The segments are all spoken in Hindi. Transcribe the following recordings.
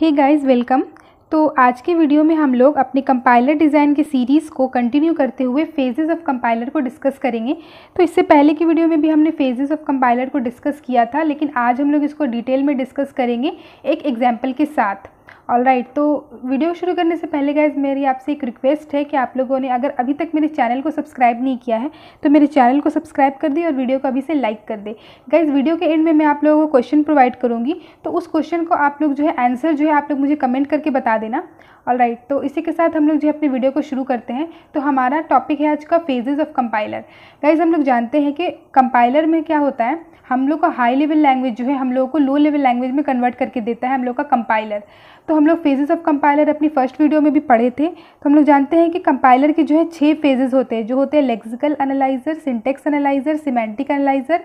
हे गाइस वेलकम तो आज के वीडियो में हम लोग अपने कंपाइलर डिज़ाइन की सीरीज़ को कंटिन्यू करते हुए फेजेस ऑफ कंपाइलर को डिस्कस करेंगे तो इससे पहले की वीडियो में भी हमने फेजेस ऑफ कंपाइलर को डिस्कस किया था लेकिन आज हम लोग इसको डिटेल में डिस्कस करेंगे एक एग्जाम्पल के साथ ऑल राइट तो वीडियो शुरू करने से पहले गाइज मेरी आपसे एक रिक्वेस्ट है कि आप लोगों ने अगर अभी तक मेरे चैनल को सब्सक्राइब नहीं किया है तो मेरे चैनल को सब्सक्राइब कर दे और वीडियो को अभी से लाइक कर दे गाइज वीडियो के एंड में मैं आप लोगों को क्वेश्चन प्रोवाइड करूँगी तो उस क्वेश्चन को आप लोग जो है आंसर जो है आप लोग मुझे कमेंट करके बता देना ऑल राइट तो इसी के साथ हम लोग जो अपनी वीडियो को शुरू करते हैं तो हमारा टॉपिक है आज का फेजेज़ ऑफ कंपाइलर गाइज हम लोग जानते हैं कि कंपाइलर में क्या होता है हम लोग का हाई लेवल लैंग्वेज जो है हम लोग को लो लेवल लैंग्वेज में कन्वर्ट करके देता है हम लोग का कंपाइलर तो हम लोग फेजेस ऑफ कंपाइलर अपनी फर्स्ट वीडियो में भी पढ़े थे तो हम लोग जानते हैं कि कंपाइलर के जो है छः फेजेस होते हैं जो होते हैं lexical analyser syntax analyser semantic analyser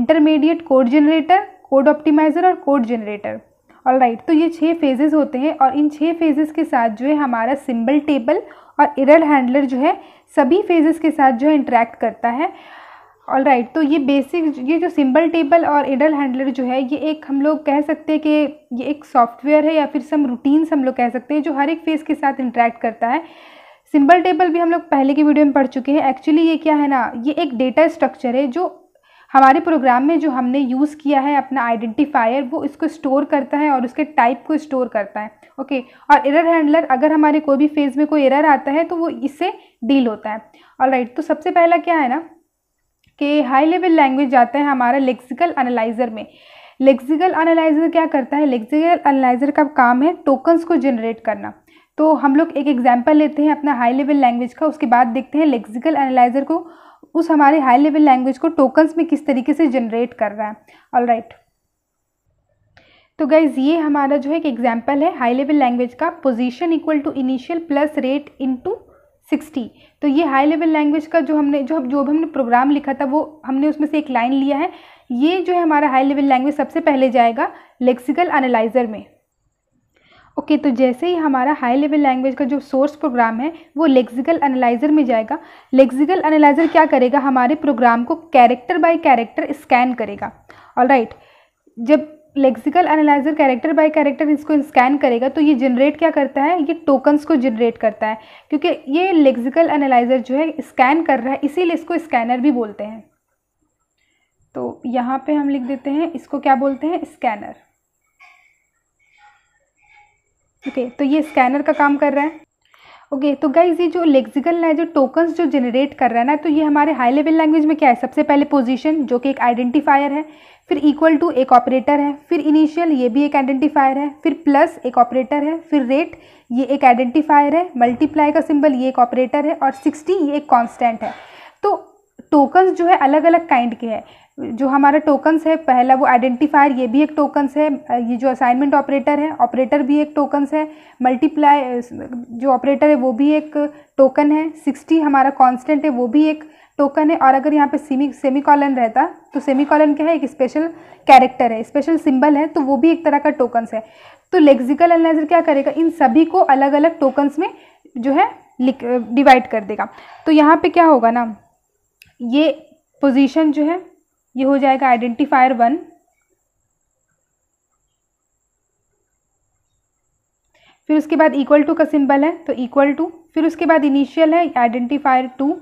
intermediate code generator code optimiser और कोड जनरेटर ऑल राइट तो ये छः फेजेज़ होते हैं और इन छः फेजेस के साथ जो है हमारा सिंबल टेबल और एरर हैंडलर जो है सभी फेजेस के साथ जो है इंटरेक्ट करता है ऑल राइट right, तो ये बेसिक ये जो सिंबल टेबल और इडल हैंडलर जो है ये एक हम लोग कह सकते हैं कि ये एक सॉफ्टवेयर है या फिर सम रूटीन्स हम लोग कह सकते हैं जो हर एक फेज़ के साथ इंटरेक्ट करता है सिंबल टेबल भी हम लोग पहले की वीडियो में पढ़ चुके हैं एक्चुअली ये क्या है ना ये एक डेटा स्ट्रक्चर है जो हमारे प्रोग्राम में जो हमने यूज़ किया है अपना आइडेंटिफायर वो इसको स्टोर करता है और उसके टाइप को स्टोर करता है ओके और एरर हैंडलर अगर हमारे कोई भी फेज़ में कोई एरर आता है तो वो इससे डील होता है और राइट तो सबसे पहला क्या है ना कि हाई लेवल लैंग्वेज जाता है हमारा लेक्सिकल अनालाइज़र में लेक्सिकल एनालाइज़र क्या करता है लेक्सिकल एनालाइज़र का काम है टोकन्स को जनरेट करना तो हम लोग एक एग्जाम्पल लेते हैं अपना हाई लेवल लैंग्वेज का उसके बाद देखते हैं लेक्सिकल एनालाइज़र को उस हमारे हाई लेवल लैंग्वेज को टोकन्स में किस तरीके से जनरेट कर रहा है ऑल राइट तो गाइज़ ये हमारा जो है एक एग्जाम्पल है हाई लेवल लैंग्वेज का position equal to initial plus rate to sixty तो ये हाई लेवल लैंग्वेज का जो हमने जो जो भी हमने प्रोग्राम लिखा था वो हमने उसमें से एक लाइन लिया है ये जो है हमारा हाई लेवल लैंग्वेज सबसे पहले जाएगा लेक्सिकल एनालाइजर में ओके okay, तो जैसे ही हमारा हाई लेवल लैंग्वेज का जो सोर्स प्रोग्राम है वो लेक्सिकल एनालाइज़र में जाएगा लेक्सिकल एनालाइज़र क्या करेगा हमारे प्रोग्राम को कैरेक्टर बाय कैरेक्टर स्कैन करेगा ऑल राइट right, जब lexical analyzer character by character इसको स्कैन करेगा तो ये जनरेट क्या करता है ये टोकन्स को जनरेट करता है क्योंकि ये लेक्सिकल एनालाइजर जो है स्कैन कर रहा है इसीलिए इसको स्कैनर भी बोलते हैं तो यहाँ पर हम लिख देते हैं इसको क्या बोलते हैं स्कैनर ओके okay, तो ये स्कैनर का काम कर रहा है ओके okay, तो गाइज ये जो लेक्सिकल है जो टोकन्स जो जनरेट कर रहा है ना तो ये हमारे हाई लेवल लैंग्वेज में क्या है सबसे पहले पोजीशन जो कि एक आइडेंटिफायर है फिर इक्वल टू एक ऑपरेटर है फिर इनिशियल ये भी एक आइडेंटिफायर है फिर प्लस एक ऑपरेटर है फिर रेट ये एक आइडेंटिफायर है मल्टीप्लाई का सिंबल ये एक ऑपरेटर है और सिक्सटी ये एक कॉन्स्टेंट है तो टोकन्स जो है अलग अलग काइंड के हैं जो हमारा टोकन्स है पहला वो आइडेंटिफायर ये भी एक टोकन्स है ये जो असाइनमेंट ऑपरेटर है ऑपरेटर भी एक टोकन्स है मल्टीप्लाई जो ऑपरेटर है वो भी एक टोकन है सिक्सटी हमारा कांस्टेंट है वो भी एक टोकन है और अगर यहाँ पे सेमी सेमी कॉलन रहता तो सेमी कॉलन क्या है एक स्पेशल कैरेक्टर है स्पेशल सिम्बल है तो वो भी एक तरह का टोकन्स है तो लेक्जिकल एनालाइजर क्या करेगा इन सभी को अलग अलग टोकन्स में जो है डिवाइड कर देगा तो यहाँ पर क्या होगा ना ये पोजिशन जो है ये हो जाएगा आइडेंटिफायर वन फिर उसके बाद इक्वल टू का सिंबल है तो इक्वल टू फिर उसके बाद इनिशियल है आइडेंटिफायर टू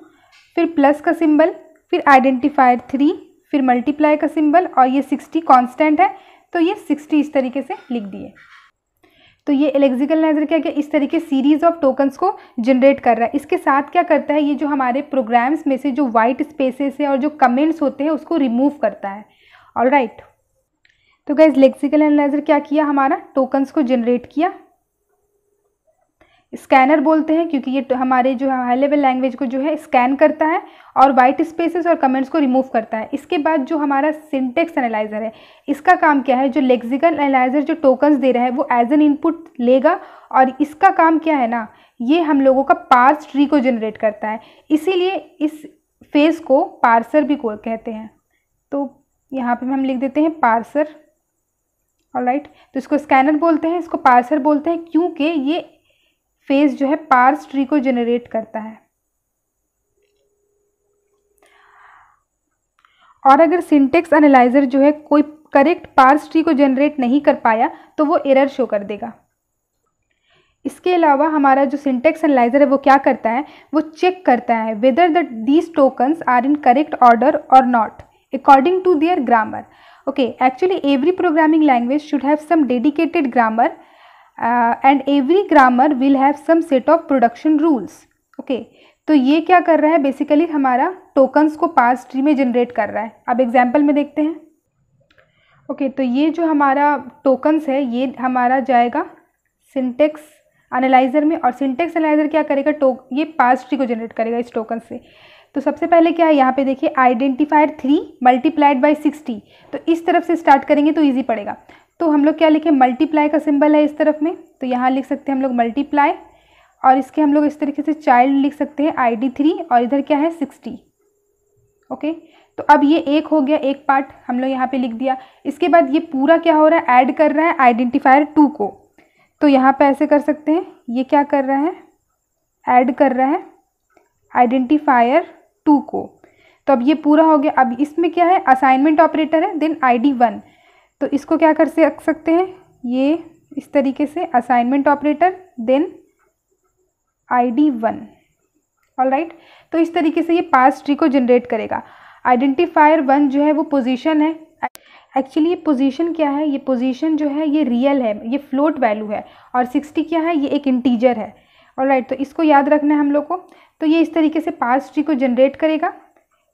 फिर प्लस का सिंबल फिर आइडेंटिफायर थ्री फिर मल्टीप्लाई का सिंबल और ये सिक्सटी कांस्टेंट है तो ये सिक्सटी इस तरीके से लिख दिए तो ये एलेक्जिकल लाइजर क्या क्या इस तरीके सीरीज ऑफ टोकन्स को जनरेट कर रहा है इसके साथ क्या करता है ये जो हमारे प्रोग्राम्स में से जो वाइट स्पेसेस है और जो कमेंट्स होते हैं उसको रिमूव करता है ऑल राइट right. तो गाइज लेक्सिकल एनालाइजर क्या किया हमारा टोकन्स को जनरेट किया स्कैनर बोलते हैं क्योंकि ये तो हमारे जो है हाई लेवल लैंग्वेज को जो है स्कैन करता है और वाइट स्पेसेस और कमेंट्स को रिमूव करता है इसके बाद जो हमारा सिंटेक्स एनालाइज़र है इसका काम क्या है जो लेक्सिकल एनालाइज़र जो टोकन्स दे रहा है वो एज एन इनपुट लेगा और इसका काम क्या है ना ये हम लोगों का पार्स ट्री को जनरेट करता है इसीलिए इस फेज़ को पार्सर भी को कहते हैं तो यहाँ पर हम लिख देते हैं पार्सर राइट right. तो इसको स्कैनर बोलते हैं इसको पार्सर बोलते हैं क्योंकि ये फेज जो है पार्स ट्री को जनरेट करता है और अगर सिंटेक्स एनालाइजर जो है कोई करेक्ट पार्स ट्री को जनरेट नहीं कर पाया तो वो एरर शो कर देगा इसके अलावा हमारा जो सिंटेक्स एनालाइजर है वो क्या करता है वो चेक करता है whether the these tokens are in correct order और not according to their grammar okay actually every programming language should have some dedicated grammar and every grammar will have some set of production rules okay तो ये क्या कर रहा है बेसिकली हमारा टोकन्स को पास ट्री में जनरेट कर रहा है अब एग्जाम्पल में देखते हैं ओके okay, तो ये जो हमारा टोकन्स है ये हमारा जाएगा सिंटेक्स एनालाइज़र में और सिंटेक्स एनालाइज़र क्या करेगा टोक ये पास ट्री को जनरेट करेगा इस टोकन से तो सबसे पहले क्या है यहाँ पे देखिए identifier three multiplied by sixty तो इस तरफ से स्टार्ट करेंगे तो ईजी पड़ेगा तो हम लोग क्या लिखें मल्टीप्लाई का सिंबल है इस तरफ में तो यहाँ लिख सकते हैं हम लोग मल्टीप्लाई और इसके हम लोग इस तरीके से चाइल्ड लिख सकते हैं आई डी थ्री और इधर क्या है सिक्सटी ओके तो अब ये एक हो गया एक पार्ट हम लोग यहाँ पे लिख दिया इसके बाद ये पूरा क्या हो रहा है ऐड कर रहा है आइडेंटिफायर टू को तो यहाँ पे ऐसे कर सकते हैं ये क्या कर रहा है ऐड कर रहा है आइडेंटिफायर टू को तो अब ये पूरा हो गया अब इसमें क्या है असाइनमेंट ऑपरेटर है देन आई डी वन तो इसको क्या कर से सकते हैं ये इस तरीके से assignment operator then I D one all right तो इस तरीके से ये पास ट्री को जनरेट करेगा आइडेंटिफायर वन जो है वो पोजीशन है एक्चुअली ये पोजीशन क्या है ये पोजीशन जो है ये रियल है ये फ्लोट वैल्यू है और सिक्सटी क्या है ये एक इंटीजर है ऑल राइट तो इसको याद रखना है हम लोग को तो ये इस तरीके से पास ट्री को जनरेट करेगा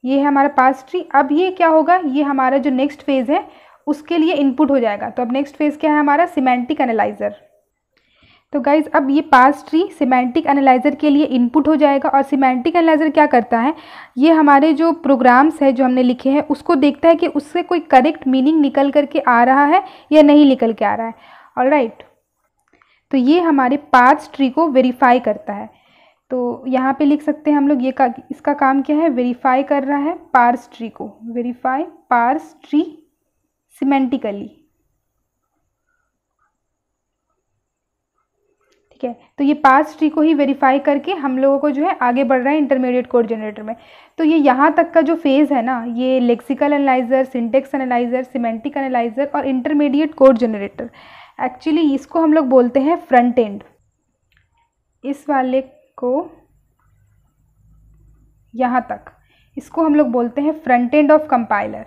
ये है हमारा पास ट्री अब ये क्या होगा ये हमारा जो नेक्स्ट फेज़ है उसके लिए इनपुट हो जाएगा तो अब नेक्स्ट फेज़ क्या है हमारा सीमेंटिक एनालाइज़र तो गाइज अब ये पास ट्री सीमेंटिक एनालाइज़र के लिए इनपुट हो जाएगा और सीमेंटिक एनालाइज़र क्या करता है ये हमारे जो प्रोग्राम्स है जो हमने लिखे हैं उसको देखता है कि उससे कोई करेक्ट मीनिंग निकल करके आ रहा है या नहीं निकल के आ रहा है ऑल राइट तो ये हमारे पास ट्री को वेरीफाई करता है तो यहाँ पे लिख सकते हैं हम लोग ये का इसका काम क्या है वेरीफाई कर रहा है पार्स ट्री को वेरीफाई पार्स ट्री सिमेंटिकली ठीक है तो ये पास ट्री को ही वेरीफाई करके हम लोगों को जो है आगे बढ़ रहा है इंटरमीडिएट कोड जनरेटर में तो ये यहाँ तक का जो फेज़ है ना ये lexical analyser syntax analyser semantic analyzer और इंटरमीडिएट कोड जनरेटर एक्चुअली इसको हम लोग बोलते हैं फ्रंट एंड इस वाले को यहाँ तक इसको हम लोग बोलते हैं front end of compiler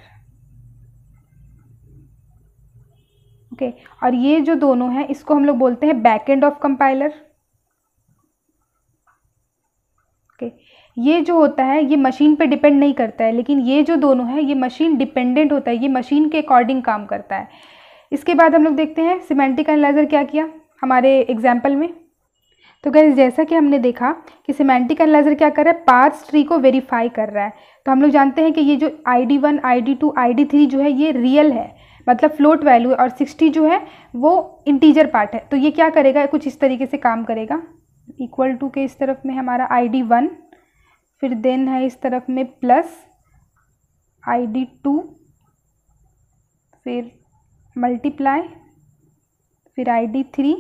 okay और ये जो दोनों हैं इसको हम लोग बोलते हैं back end of compiler okay ये जो होता है ये मशीन पे डिपेंड नहीं करता है लेकिन ये जो दोनों है ये मशीन डिपेंडेंट होता है ये मशीन के अकॉर्डिंग काम करता है इसके बाद हम लोग देखते हैं सिमेंटिक एनालाइजर क्या किया हमारे एग्जाम्पल में तो गैस जैसा कि हमने देखा कि सिमेंटिक एनालाइजर क्या कर रहा है पार्स ट्री को वेरीफाई कर रहा है तो हम लोग जानते हैं कि ये जो I D one I D two I D three जो है ये रियल है मतलब फ्लोट वैल्यू और सिक्सटी जो है वो इंटीजर पार्ट है तो ये क्या करेगा कुछ इस तरीके से काम करेगा इक्वल टू के इस तरफ में हमारा आई डी वन फिर देन है इस तरफ में प्लस आई डी टू फिर मल्टीप्लाई फिर आई डी थ्री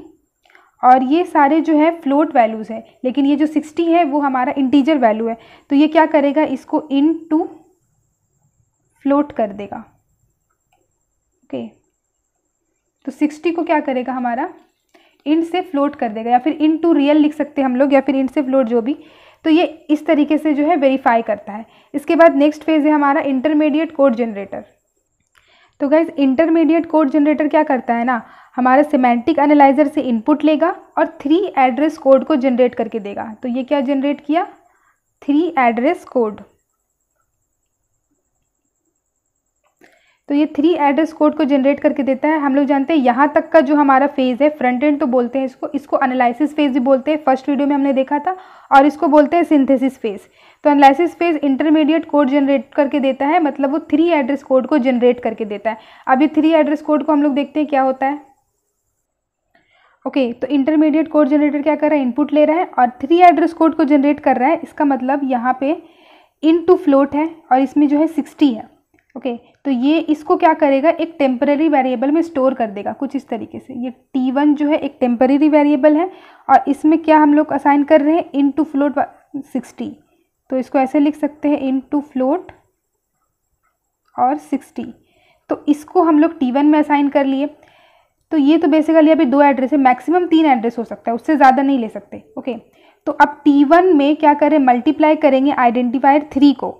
और ये सारे जो है फ्लोट वैल्यूज़ है लेकिन ये जो सिक्सटी है वो हमारा इंटीजर वैल्यू है तो ये क्या करेगा इसको इन टू फ्लोट कर देगा ओके तो सिक्सटी को क्या करेगा हमारा इंट से फ्लोट कर देगा या फिर इन टू रियल लिख सकते हैं हम लोग या फिर इंट से फ्लोट जो भी तो ये इस तरीके से जो है वेरीफाई करता है इसके बाद नेक्स्ट फेज़ है हमारा इंटरमीडिएट कोड जनरेटर तो गैस इंटरमीडिएट कोड जनरेटर क्या करता है ना हमारा सिमेंटिक एनालाइजर से इनपुट लेगा और थ्री एड्रेस कोड को जनरेट करके देगा तो ये क्या जनरेट किया थ्री एड्रेस कोड तो ये थ्री एड्रेस कोड को जनरेट करके देता है हम लोग जानते हैं यहाँ तक का जो हमारा फेज़ है फ्रंट एंड तो बोलते हैं इसको इसको एनालिसिस फेज़ भी बोलते हैं फर्स्ट वीडियो में हमने देखा था और इसको बोलते हैं सिंथेसिस फेज़ तो analysis phase intermediate code generate करके देता है मतलब वो थ्री एड्रेस कोड को जनरेट करके देता है अभी थ्री एड्रेस कोड को हम लोग देखते हैं क्या होता है ओके okay, तो इंटरमीडिएट कोड जनरेटर क्या कर रहा है इनपुट ले रहा है और थ्री एड्रेस कोड को जनरेट कर रहा है इसका मतलब यहाँ पे इन टू फ्लोट है और इसमें जो है सिक्सटी है ओके okay, तो ये इसको क्या करेगा एक टेम्पररी वेरिएबल में स्टोर कर देगा कुछ इस तरीके से ये टी वन जो है एक टेम्पररी वेरिएबल है और इसमें क्या हम लोग असाइन कर रहे हैं इन टू फ्लोट सिक्सटी तो इसको ऐसे लिख सकते हैं इन टू फ्लोट और सिक्सटी तो इसको हम लोग टी वन में असाइन कर लिए तो ये तो बेसिकली अभी दो एड्रेस है मैक्सिमम तीन एड्रेस हो सकता है उससे ज़्यादा नहीं ले सकते ओके okay, तो अब टी वन में क्या करें मल्टीप्लाई करेंगे आइडेंटिफायर थ्री को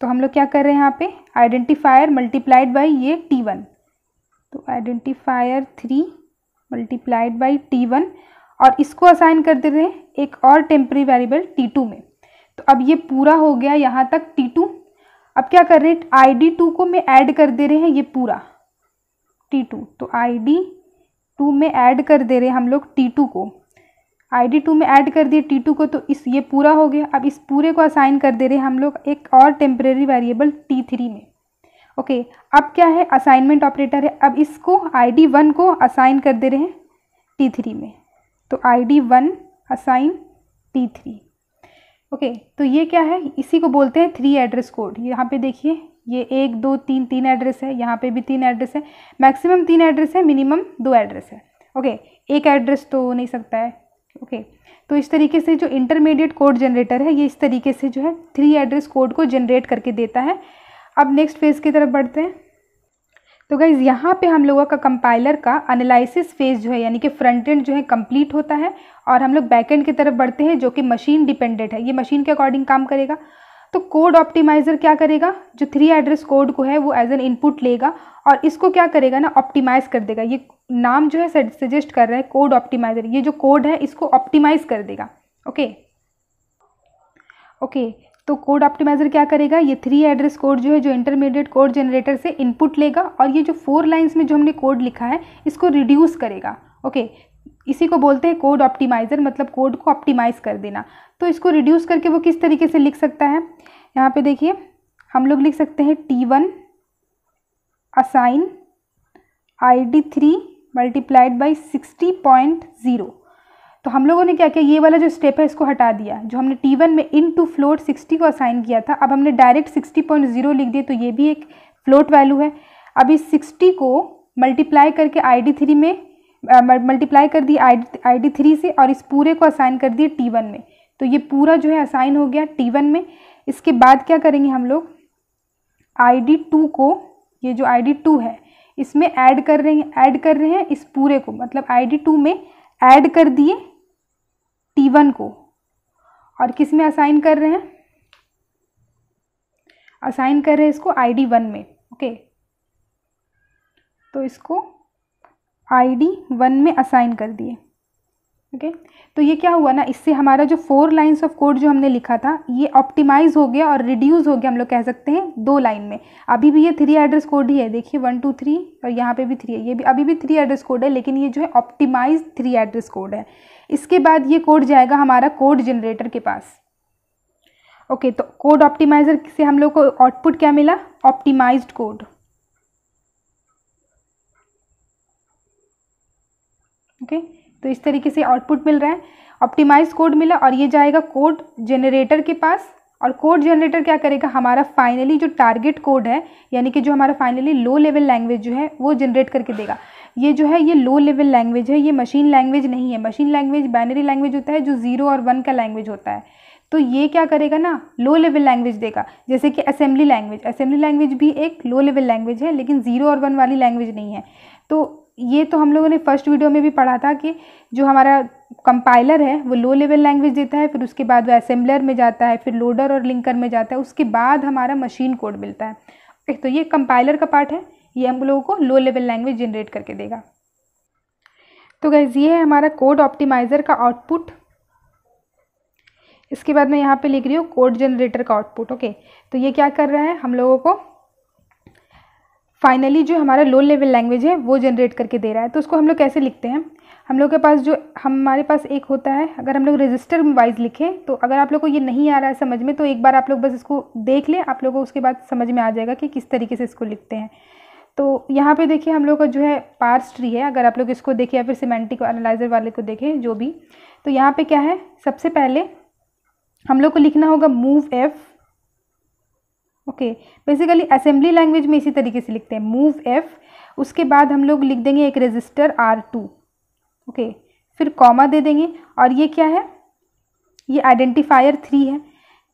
तो हम लोग क्या कर रहे हैं यहाँ पे आइडेंटिफायर मल्टीप्लाइड बाई ये टी वन तो identifier three multiplied by T one और इसको असाइन कर दे रहे हैं एक और टेम्प्रेरी वेरिएबल टी टू में तो अब ये पूरा हो गया यहाँ तक टी टू अब क्या कर रहे हैं आई डी टू को मैं ऐड कर दे रहे हैं ये पूरा टी टू तो आई डी टू में ऐड कर दे रहे हैं हम लोग टी टू को आई डी टू में ऐड कर दिए टी टू को तो इस ये पूरा हो गया अब इस पूरे को असाइन कर दे रहे हैं हम लोग एक और टेम्प्रेरी वेरिएबल टी थ्री में ओके अब क्या है असाइनमेंट ऑपरेटर है अब इसको आई डी वन को असाइन कर दे रहे हैं टी थ्री में तो I D one assign T three okay तो ये क्या है इसी को बोलते हैं थ्री एड्रेस कोड यहाँ पे देखिए ये एक दो तीन तीन एड्रेस है यहाँ पे भी तीन एड्रेस है मैक्सिमम तीन एड्रेस है मिनिमम दो एड्रेस है ओके एक एड्रेस तो हो नहीं सकता है ओके okay. तो इस तरीके से जो इंटरमीडिएट कोड जनरेटर है ये इस तरीके से जो है थ्री एड्रेस कोड को जनरेट करके देता है अब नेक्स्ट फेज़ की तरफ बढ़ते हैं तो गाइज़ यहाँ पे हम लोगों का कंपाइलर का एनालिसिस फेज जो है यानी कि फ्रंट एंड जो है कंप्लीट होता है और हम लोग बैक एंड की तरफ बढ़ते हैं जो कि मशीन डिपेंडेंट है ये मशीन के अकॉर्डिंग काम करेगा तो कोड ऑप्टिमाइज़र क्या करेगा जो थ्री एड्रेस कोड को है वो एज एन इनपुट लेगा और इसको क्या करेगा ना ऑप्टिमाइज़ कर देगा ये नाम जो है सजेस्ट कर रहा है कोड ऑप्टिमाइजर ये जो कोड है इसको ऑप्टिमाइज कर देगा ओके ओके तो कोड ऑप्टिमाइजर क्या करेगा ये थ्री एड्रेस कोड जो है जो इंटरमीडिएट कोड जनरेटर से इनपुट लेगा और ये जो फोर लाइंस में जो हमने कोड लिखा है इसको रिड्यूस करेगा ओके इसी को बोलते हैं कोड ऑप्टिमाइज़र मतलब कोड को ऑप्टिमाइज़ कर देना तो इसको रिड्यूस करके वो किस तरीके से लिख सकता है यहाँ पे देखिए हम लोग लिख सकते हैं T one assign I D three multiplied by sixty point zero तो हम लोगों ने क्या किया ये वाला जो स्टेप है इसको हटा दिया जो हमने टी वन में इन टू फ्लोट सिक्सटी को असाइन किया था अब हमने डायरेक्ट सिक्सटी पॉइंट ज़ीरो लिख दिया तो ये भी एक फ्लोट वैल्यू है अब इस सिक्सटी को मल्टीप्लाई करके आई डी थ्री में मल्टीप्लाई कर दी आई आई डी थ्री से और इस पूरे को असाइन कर दिए टी वन में तो ये पूरा जो है असाइन हो गया टी वन में इसके बाद क्या करेंगे हम लोग आई डी टू को ये जो आई डी टू है इसमें ऐड कर रहे हैं ऐड कर रहे हैं इस पूरे को मतलब आई डी टू में ऐड कर दिए टी वन को और किस में असाइन कर रहे हैं असाइन कर रहे हैं इसको आई डी वन में ओके तो इसको आई डी वन में असाइन कर दिए ओके okay? तो ये क्या हुआ ना इससे हमारा जो फोर लाइंस ऑफ कोड जो हमने लिखा था ये ऑप्टिमाइज हो गया और रिड्यूस हो गया हम लोग कह सकते हैं दो लाइन में अभी भी ये थ्री एड्रेस कोड ही है देखिए वन टू थ्री और यहाँ पे भी थ्री है ये भी अभी भी थ्री एड्रेस कोड है लेकिन ये जो है ऑप्टिमाइज थ्री एड्रेस कोड है इसके बाद ये कोड जाएगा हमारा कोड जनरेटर के पास ओके okay, तो कोड ऑप्टिमाइजर से हम लोग को आउटपुट क्या मिला ऑप्टिमाइज कोड ओके okay? तो इस तरीके से आउटपुट मिल रहा है ऑप्टिमाइज कोड मिला और ये जाएगा कोड जनरेटर के पास और कोड जनरेटर क्या करेगा हमारा फाइनली जो टारगेट कोड है यानी कि जो हमारा फाइनली लो लेवल लैंग्वेज जो है वो जनरेट करके देगा ये जो है ये लो लेवल लैंग्वेज है ये मशीन लैंग्वेज नहीं है मशीन लैंग्वेज बाइनरी लैंग्वेज होता है जो ज़ीरो और वन का लैंग्वेज होता है तो ये क्या करेगा ना लो लेवल लैंग्वेज देगा जैसे कि असेंबली लैंग्वेज असेंबली लैंग्वेज भी एक लो लेवल लैंग्वेज है लेकिन ज़ीरो और वन वाली लैंग्वेज नहीं है तो ये तो हम लोगों ने फर्स्ट वीडियो में भी पढ़ा था कि जो हमारा कंपाइलर है वो लो लेवल लैंग्वेज देता है फिर उसके बाद वो असेंबलर में जाता है फिर लोडर और लिंकर में जाता है उसके बाद हमारा मशीन कोड मिलता है ओके तो ये कंपाइलर का पार्ट है ये हम लोगों को लो लेवल लैंग्वेज जनरेट करके देगा तो गैस ये है हमारा कोड ऑप्टिमाइज़र का आउटपुट इसके बाद मैं यहाँ पे लिख रही हूँ कोड जनरेटर का आउटपुट ओके तो ये क्या कर रहा है हम लोगों को फाइनली जो हमारा लो लेवल लैंग्वेज है वो जनरेट करके दे रहा है तो उसको हम लोग कैसे लिखते हैं हम लोग के पास जो हमारे पास एक होता है अगर हम लोग रजिस्टर वाइज लिखें तो अगर आप लोग को ये नहीं आ रहा है समझ में तो एक बार आप लोग बस इसको देख लें आप लोग को उसके बाद समझ में आ जाएगा कि किस तरीके से इसको लिखते हैं तो यहाँ पे देखिए हम लोग का जो है पार्स ट्री है अगर आप लोग इसको देखें या फिर सीमेंटिक एनालाइजर वाले को देखें जो भी तो यहाँ पे क्या है सबसे पहले हम लोग को लिखना होगा move F okay basically assembly language में इसी तरीके से लिखते हैं मूव एफ उसके बाद हम लोग लिख देंगे एक रजिस्टर आर टू ओके फिर कॉमा दे देंगे और ये क्या है ये आइडेंटिफायर थ्री है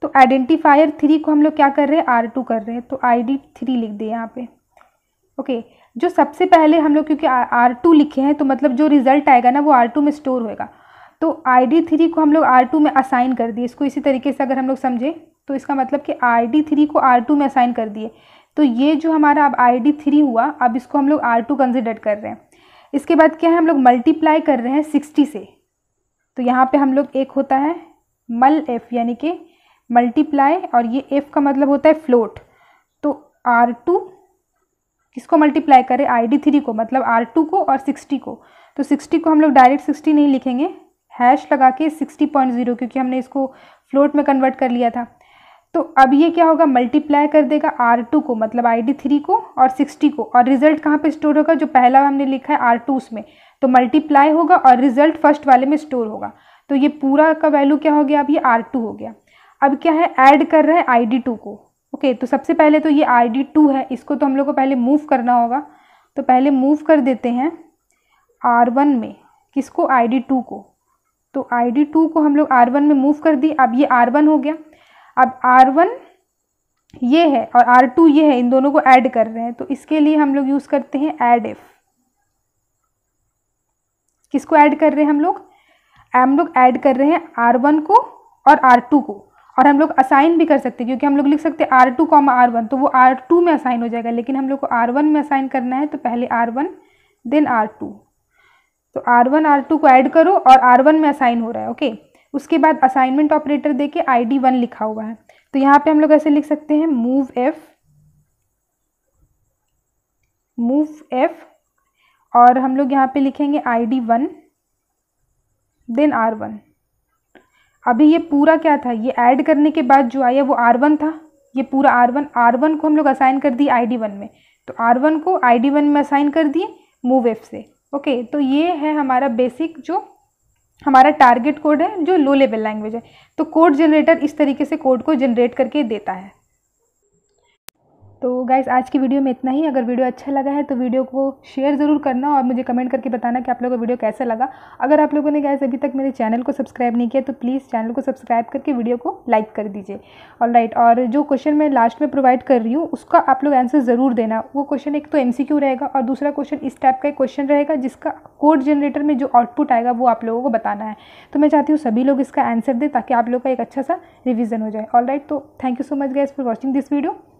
तो आइडेंटिफायर थ्री को हम लोग क्या कर रहे हैं आर टू कर रहे हैं तो आई डी थ्री लिख दें यहाँ पे ओके जो सबसे पहले हम लोग क्योंकि आर टू लिखे हैं तो मतलब जो रिजल्ट आएगा ना वो आर टू में स्टोर होएगा तो आई डी थ्री को हम लोग आर टू में असाइन कर दिए इसको इसी तरीके से अगर हम लोग समझें तो इसका मतलब कि आर डी थ्री को आर टू में असाइन कर दिए तो ये जो हमारा अब आर डी थ्री हुआ अब इसको हम लोग आर टू कंसिडर कर रहे हैं इसके बाद क्या है हम लोग मल्टीप्लाई कर रहे हैं सिक्सटी से तो यहाँ पे हम लोग एक होता है मल एफ़ यानी कि मल्टीप्लाई और ये एफ़ का मतलब होता है फ्लोट तो आर टू किसको मल्टीप्लाई करें आई डी थ्री को मतलब आर टू को और सिक्सटी को तो सिक्सटी को हम लोग डायरेक्ट सिक्सटी नहीं लिखेंगे हैश लगा के सिक्सटी पॉइंट ज़ीरो क्योंकि हमने इसको फ्लोट में कन्वर्ट कर लिया था तो अब ये क्या होगा मल्टीप्लाई कर देगा आर टू को मतलब आई डी थ्री को और सिक्सटी को और रिजल्ट कहाँ पे स्टोर होगा जो पहला हमने लिखा है आर टू उसमें तो मल्टीप्लाई होगा और रिजल्ट फर्स्ट वाले में स्टोर होगा तो ये पूरा का वैल्यू क्या हो गया अब ये आर टू हो गया अब क्या है ऐड कर रहा है आई डी टू को ओके तो सबसे पहले तो ये आई डी टू है इसको तो हम लोग को पहले मूव करना होगा तो पहले मूव कर देते हैं आर वन में किसको आई डी टू को तो आई डी टू को हम लोग आर वन में मूव कर दिए अब ये आर वन हो गया अब आर वन ये है और आर टू ये है इन दोनों को ऐड कर रहे हैं तो इसके लिए हम लोग यूज़ करते हैं एड एफ किसको ऐड कर रहे हैं हम लोग हम लोग ऐड कर रहे हैं आर वन को और आर टू को और हम लोग असाइन भी कर सकते हैं क्योंकि हम लोग लिख सकते हैं R two comma R one तो वो आर टू में असाइन हो जाएगा लेकिन हम लोग को आर वन में असाइन करना है तो पहले R one then R two तो आर वन आर टू को ऐड करो और आर वन में असाइन हो रहा है ओके okay? उसके बाद असाइनमेंट ऑपरेटर दे के आई डी वन लिखा हुआ है तो यहाँ पे हम लोग ऐसे लिख सकते हैं मूव एफ मूव एफ और हम लोग यहाँ पे लिखेंगे I D one then R one अभी ये पूरा क्या था ये ऐड करने के बाद जो आया वो आर वन था ये पूरा आर वन आर वन को हम लोग असाइन कर दिए आई डी वन में तो आर वन को आई डी वन में असाइन कर दिए मूव एफ से ओके तो ये है हमारा बेसिक जो हमारा टारगेट कोड है जो लो लेवल लैंग्वेज है तो कोड जनरेटर इस तरीके से कोड को जनरेट करके देता है तो गाइज़ आज की वीडियो में इतना ही अगर वीडियो अच्छा लगा है तो वीडियो को शेयर ज़रूर करना और मुझे कमेंट करके बताना कि आप लोगों को वीडियो कैसा लगा अगर आप लोगों ने गाइज़ अभी तक मेरे चैनल को सब्सक्राइब नहीं किया तो प्लीज़ चैनल को सब्सक्राइब करके वीडियो को लाइक कर दीजिए और राइट और जो क्वेश्चन मैं लास्ट में प्रोवाइड कर रही हूँ उसका आप लोग आंसर ज़रूर देना वो क्वेश्चन एक तो एम रहेगा और दूसरा क्वेश्चन इस टाइप का एक क्वेश्चन रहेगा जिसका कोड जनरेटर में जो आउटपुट आएगा वो आप लोगों को बताना है तो मैं चाहती हूँ सभी लोग इसका आंसर दें ताकि आप लोग का एक अच्छा सा रिविज़न हो जाए ऑल राइट तो thank you so much guys for watching this video